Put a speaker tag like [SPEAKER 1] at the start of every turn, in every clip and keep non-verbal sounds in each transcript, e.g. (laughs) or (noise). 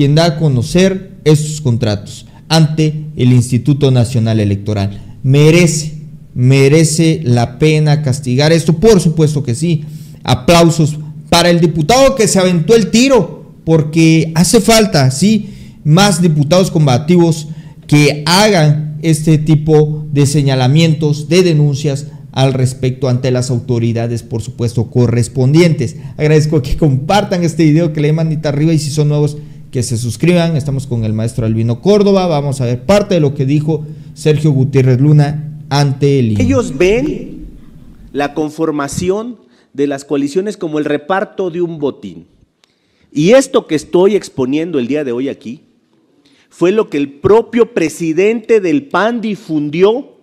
[SPEAKER 1] quien da a conocer estos contratos ante el Instituto Nacional Electoral. Merece, merece la pena castigar esto, por supuesto que sí. Aplausos para el diputado que se aventó el tiro, porque hace falta, sí, más diputados combativos que hagan este tipo de señalamientos, de denuncias al respecto ante las autoridades, por supuesto, correspondientes. Agradezco que compartan este video, que le den manita arriba y si son nuevos, que se suscriban. Estamos con el maestro Albino Córdoba. Vamos a ver parte de lo que dijo Sergio Gutiérrez Luna ante el. E.
[SPEAKER 2] Ellos ven la conformación de las coaliciones como el reparto de un botín. Y esto que estoy exponiendo el día de hoy aquí fue lo que el propio presidente del PAN difundió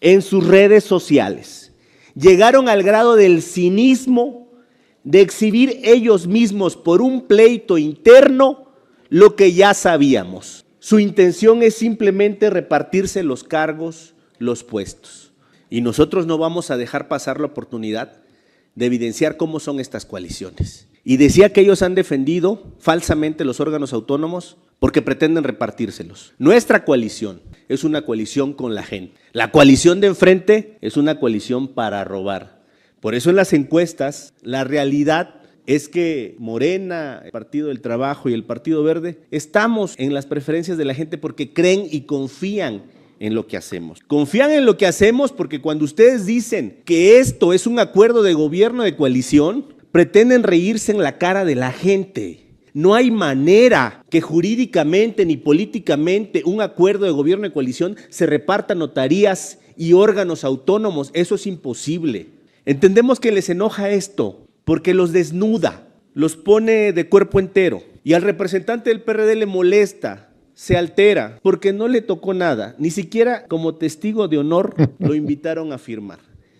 [SPEAKER 2] en sus redes sociales. Llegaron al grado del cinismo de exhibir ellos mismos por un pleito interno lo que ya sabíamos. Su intención es simplemente repartirse los cargos, los puestos. Y nosotros no vamos a dejar pasar la oportunidad de evidenciar cómo son estas coaliciones. Y decía que ellos han defendido falsamente los órganos autónomos porque pretenden repartírselos. Nuestra coalición es una coalición con la gente. La coalición de enfrente es una coalición para robar. Por eso en las encuestas la realidad es que Morena, el Partido del Trabajo y el Partido Verde estamos en las preferencias de la gente porque creen y confían en lo que hacemos. Confían en lo que hacemos porque cuando ustedes dicen que esto es un acuerdo de gobierno de coalición, pretenden reírse en la cara de la gente. No hay manera que jurídicamente ni políticamente un acuerdo de gobierno de coalición se reparta notarías y órganos autónomos. Eso es imposible. Entendemos que les enoja esto, porque los desnuda, los pone de cuerpo entero. Y al representante del PRD le molesta, se altera, porque no le tocó nada, ni siquiera como testigo de honor (laughs) lo invitaron a firmar.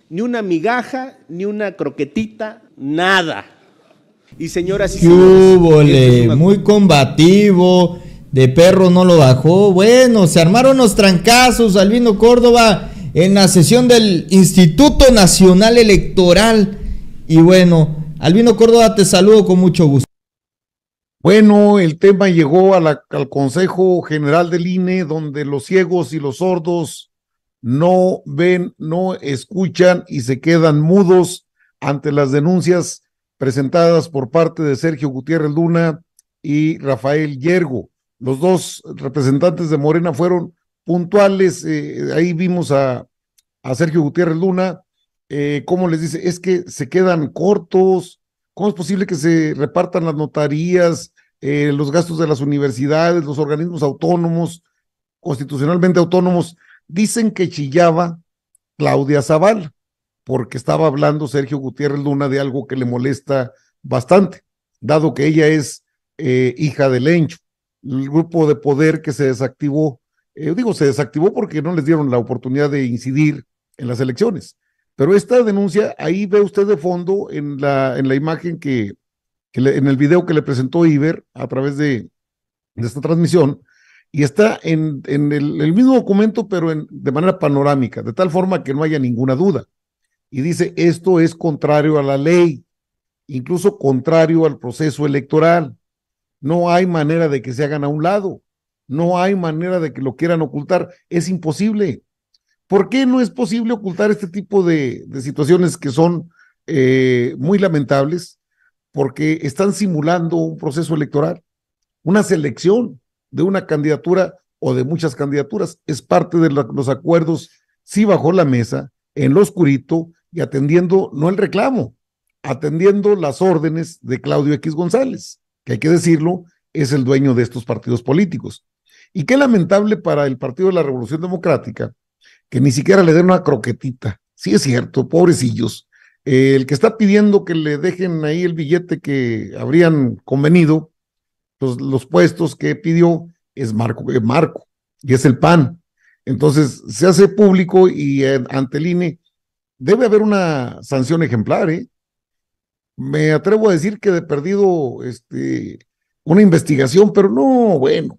[SPEAKER 2] Ni una migaja, ni una croquetita, nada. Y señoras y señores,
[SPEAKER 1] muy combativo, de perro no lo bajó. Bueno, se armaron los trancazos, Albino Córdoba, en la sesión del Instituto Nacional Electoral
[SPEAKER 3] y bueno, Albino Córdoba, te saludo con mucho gusto. Bueno, el tema llegó al Consejo General del INE, donde los ciegos y los sordos no ven, no escuchan y se quedan mudos ante las denuncias presentadas por parte de Sergio Gutiérrez Luna y Rafael Yergo. Los dos representantes de Morena fueron puntuales. Eh, ahí vimos a Sergio Gutiérrez Luna eh, ¿cómo les dice? Es que se quedan cortos, ¿cómo es posible que se repartan las notarías, eh, los gastos de las universidades, los organismos autónomos, constitucionalmente autónomos? Dicen que chillaba Claudia Zaval, porque estaba hablando Sergio Gutiérrez Luna de algo que le molesta bastante, dado que ella es eh, hija del encho. el grupo de poder que se desactivó, eh, digo, se desactivó porque no les dieron la oportunidad de incidir en las elecciones. Pero esta denuncia, ahí ve usted de fondo en la, en la imagen que, en el video que le presentó Iber a través de, esta transmisión, y está en, en el, mismo documento, pero en, de manera panorámica, de tal forma que no haya ninguna duda. Y dice, esto es contrario a la ley, incluso contrario al proceso electoral. No hay manera de que se hagan a un lado, no hay manera de que lo quieran ocultar, es imposible. ¿Por qué no es posible ocultar este tipo de, situaciones que son eh, muy lamentables? Porque están simulando un proceso electoral, una selección de una candidatura o de muchas candidaturas. Es parte de los acuerdos, sí bajo la mesa, en lo oscurito y atendiendo, no el reclamo, atendiendo las órdenes de Claudio X González, que hay que decirlo, es el dueño de estos partidos políticos. Y qué lamentable para el Partido de la Revolución Democrática que ni siquiera le den una croquetita. Sí es cierto, pobrecillos. Eh, el que está pidiendo que le dejen ahí el billete que habrían convenido, pues, los puestos que pidió es Marco, es eh, Marco y es el PAN. Entonces se hace público y eh, ante el INE debe haber una sanción ejemplar. ¿eh? Me atrevo a decir que he perdido este, una investigación, pero no, bueno,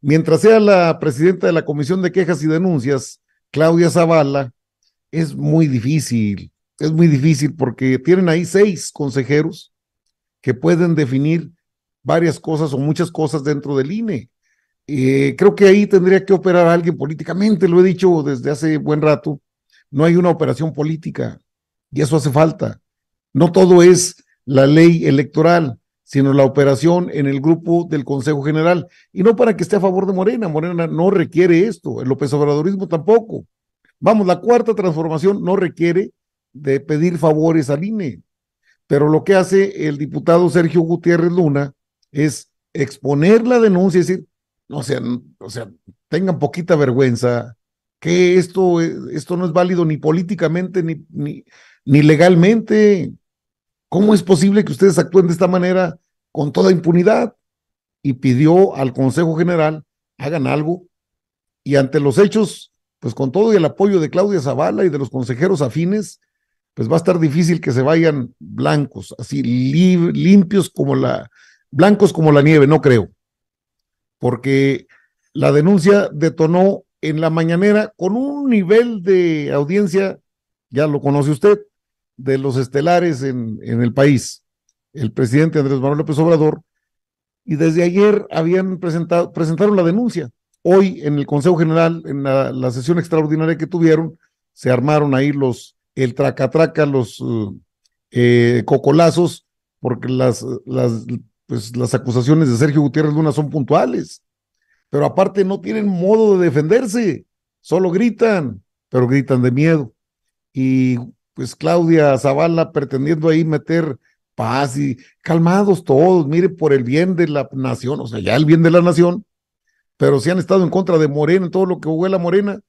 [SPEAKER 3] Mientras sea la presidenta de la Comisión de Quejas y Denuncias, Claudia Zavala, es muy difícil, es muy difícil porque tienen ahí seis consejeros que pueden definir varias cosas o muchas cosas dentro del INE. Eh, creo que ahí tendría que operar alguien políticamente, lo he dicho desde hace buen rato, no hay una operación política y eso hace falta. No todo es la ley electoral sino la operación en el grupo del Consejo General. Y no para que esté a favor de Morena. Morena no requiere esto, el López Obradorismo tampoco. Vamos, la cuarta transformación no requiere de pedir favores al INE. Pero lo que hace el diputado Sergio Gutiérrez Luna es exponer la denuncia y decir, no sean, o sea, tengan poquita vergüenza, que esto, esto no es válido ni políticamente ni, ni legalmente. ¿Cómo es posible que ustedes actúen de esta manera con toda impunidad? Y pidió al Consejo General, hagan algo. Y ante los hechos, pues con todo el apoyo de Claudia Zavala y de los consejeros afines, pues va a estar difícil que se vayan blancos, así limpios como la, blancos como la nieve, no creo. Porque la denuncia detonó en la mañanera con un nivel de audiencia, ya lo conoce usted, de los estelares en, en el país, el presidente Andrés Manuel López Obrador, y desde ayer habían presentado, presentaron la denuncia. Hoy en el Consejo General, en la, sesión extraordinaria que tuvieron, se armaron ahí los, el tracatraca, los eh, eh, cocolazos, porque las, las, pues, las acusaciones de Sergio Gutiérrez Luna son puntuales, pero aparte no tienen modo de defenderse, solo gritan, pero gritan de miedo. Y pues Claudia Zavala pretendiendo ahí meter paz y calmados todos, mire, por el bien de la nación, o sea, ya el bien de la nación, pero si han estado en contra de Morena, todo lo que huela la Morena,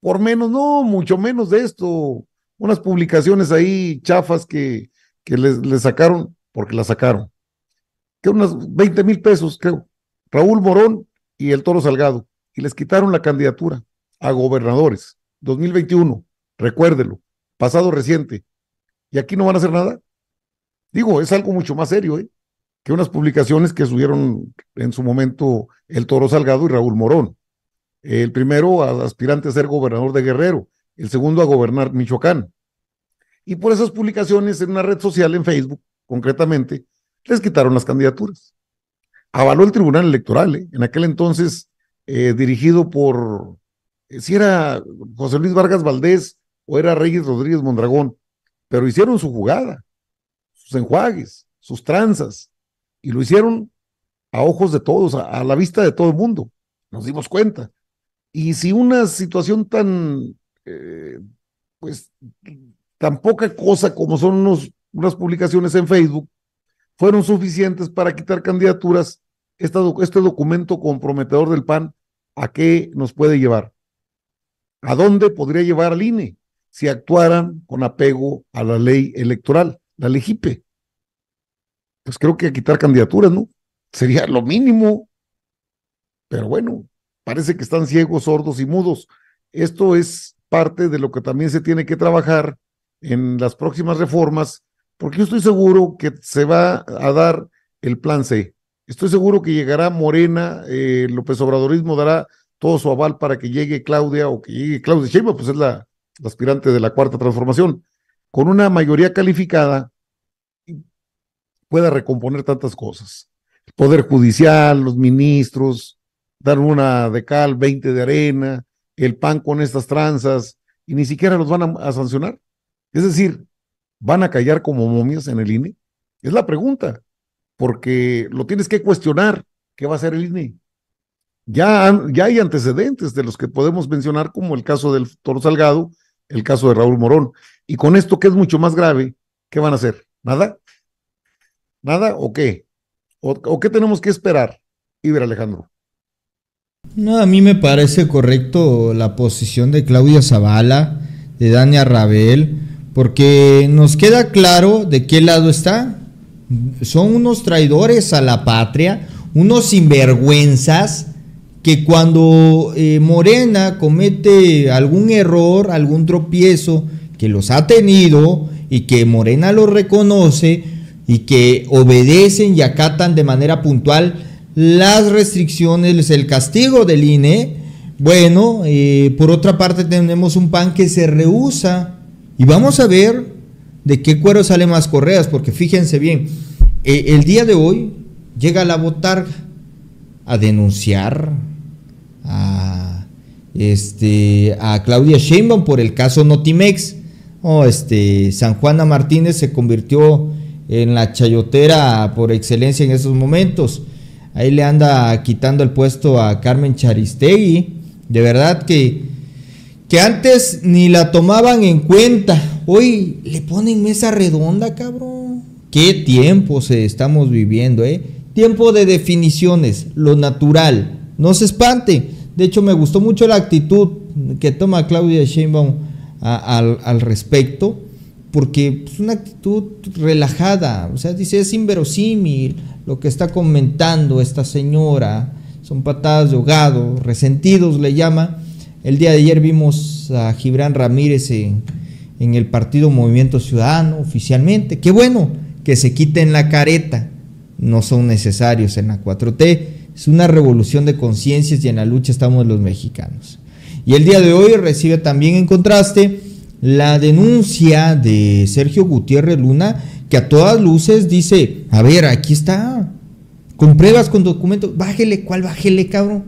[SPEAKER 3] por menos, no, mucho menos de esto, unas publicaciones ahí chafas que, que les, sacaron, porque la sacaron, que unas veinte mil pesos, creo, Raúl Morón y el Toro Salgado, y les quitaron la candidatura a gobernadores, 2021, recuérdelo pasado reciente. Y aquí no van a hacer nada. Digo, es algo mucho más serio ¿eh? que unas publicaciones que subieron en su momento el Toro Salgado y Raúl Morón. El primero aspirante a ser gobernador de Guerrero, el segundo a gobernar Michoacán. Y por esas publicaciones en una red social, en Facebook concretamente, les quitaron las candidaturas. Avaló el Tribunal Electoral, ¿eh? en aquel entonces eh, dirigido por, eh, si era José Luis Vargas Valdés o era Reyes Rodríguez Mondragón, pero hicieron su jugada, sus enjuagues, sus tranzas, y lo hicieron a ojos de todos, a, la vista de todo el mundo. Nos dimos cuenta. Y si una situación tan, eh, pues, tan poca cosa como son unas publicaciones en Facebook, fueron suficientes para quitar candidaturas, este documento comprometedor del PAN, ¿a qué nos puede llevar? ¿A dónde podría llevar al INE? si actuaran con apego a la ley electoral, la legipe. Pues creo que quitar candidaturas, ¿no? Sería lo mínimo. Pero bueno, parece que están ciegos, sordos y mudos. Esto es parte de lo que también se tiene que trabajar en las próximas reformas, porque yo estoy seguro que se va a dar el plan C. Estoy seguro que llegará Morena, eh, López Obradorismo dará todo su aval para que llegue Claudia o que llegue Claudia Sheinbaum, pues es la el aspirante de la cuarta transformación, con una mayoría calificada pueda recomponer tantas cosas. El Poder Judicial, los ministros, dar una de cal, 20 de arena, el PAN con estas tranzas, y ni siquiera los van a, sancionar. Es decir, ¿van a callar como momias en el INE? Es la pregunta, porque lo tienes que cuestionar. ¿Qué va a hacer el INE? Ya, ya hay antecedentes de los que podemos mencionar, como el caso del Toro Salgado, el caso de Raúl Morón. Y con esto que es mucho más grave, ¿qué van a hacer? ¿Nada? ¿Nada o qué? ¿O, qué tenemos que esperar, Iber Alejandro?
[SPEAKER 1] No, a mí me parece correcto la posición de Claudia Zavala, de Dania Rabel, porque nos queda claro de qué lado está. Son unos traidores a la patria, unos sinvergüenzas que cuando eh, Morena comete algún error, algún tropiezo, que los ha tenido y que Morena lo reconoce y que obedecen y acatan de manera puntual las restricciones, el castigo del INE, bueno, eh, por otra parte tenemos un pan que se rehúsa y vamos a ver de qué cuero sale más correas, porque fíjense bien, eh, el día de hoy llega la votar a denunciar a, ah, este, a Claudia Sheinbaum por el caso Notimex. Oh, este, San Juana Martínez se convirtió en la chayotera por excelencia en esos momentos. Ahí le anda quitando el puesto a Carmen Charistegui. De verdad que, que antes ni la tomaban en cuenta. Hoy le ponen mesa redonda, cabrón. Qué tiempos estamos viviendo, ¿eh? Tiempo de definiciones, lo natural. No se espante. De hecho, me gustó mucho la actitud que toma Claudia Sheinbaum al, respecto, porque es una actitud relajada. O sea, dice, es inverosímil lo que está comentando esta señora. Son patadas de ahogado, resentidos le llama. El día de ayer vimos a Gibran Ramírez en, en el partido Movimiento Ciudadano oficialmente. Qué bueno que se quiten la careta. No son necesarios en la 4T es una revolución de conciencias y en la lucha estamos los mexicanos. Y el día de hoy recibe también en contraste la denuncia de Sergio Gutiérrez Luna, que a todas luces dice, a ver, aquí está, con pruebas, con documentos, bájele, ¿cuál bájele, cabrón?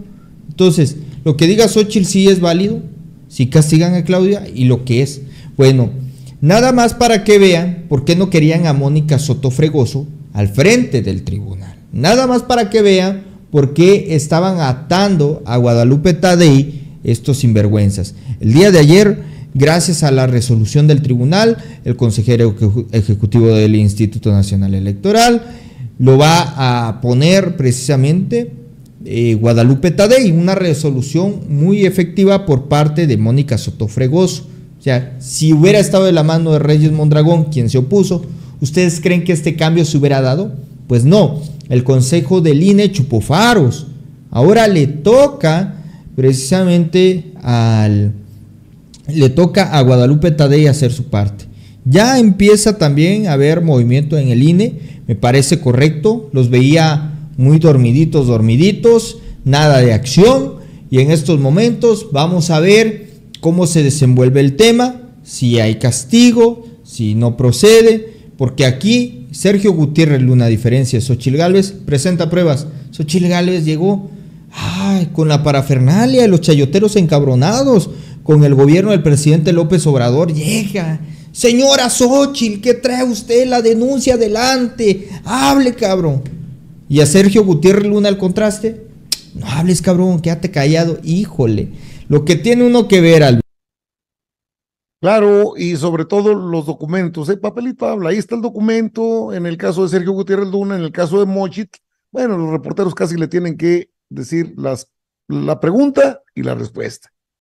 [SPEAKER 1] Entonces, lo que diga Xochitl sí es válido, si sí castigan a Claudia y lo que es. Bueno, nada más para que vean por qué no querían a Mónica Soto Fregoso al frente del tribunal. Nada más para que vean porque estaban atando a Guadalupe Tadei estos sinvergüenzas. El día de ayer, gracias a la resolución del tribunal, el consejero ejecutivo del Instituto Nacional Electoral lo va a poner precisamente eh, Guadalupe Tadei, una resolución muy efectiva por parte de Mónica Sotofregoso. O sea, si hubiera estado de la mano de Reyes Mondragón, quien se opuso, ¿ustedes creen que este cambio se hubiera dado? Pues no el Consejo del INE chupofaros. Ahora le toca precisamente al le toca a Guadalupe Tadei hacer su parte. Ya empieza también a haber movimiento en el INE, me parece correcto, los veía muy dormiditos, dormiditos, nada de acción y en estos momentos vamos a ver cómo se desenvuelve el tema, si hay castigo, si no procede, porque aquí Sergio Gutiérrez Luna, diferencia. Xochil Gálvez presenta pruebas. Xochil Gálvez llegó ay, con la parafernalia de los chayoteros encabronados, con el gobierno del presidente López Obrador. Llega. Señora Xochil, ¿qué trae usted? La denuncia adelante. Hable, cabrón. Y a Sergio Gutiérrez Luna, al contraste. No hables, cabrón, quédate callado. Híjole. Lo que tiene uno que ver al.
[SPEAKER 3] Claro, y sobre todo los documentos. El papelito habla, ahí está el documento, en el caso de Sergio Gutiérrez Luna, en el caso de Mochit, bueno, los reporteros casi le tienen que decir las, la pregunta y la respuesta.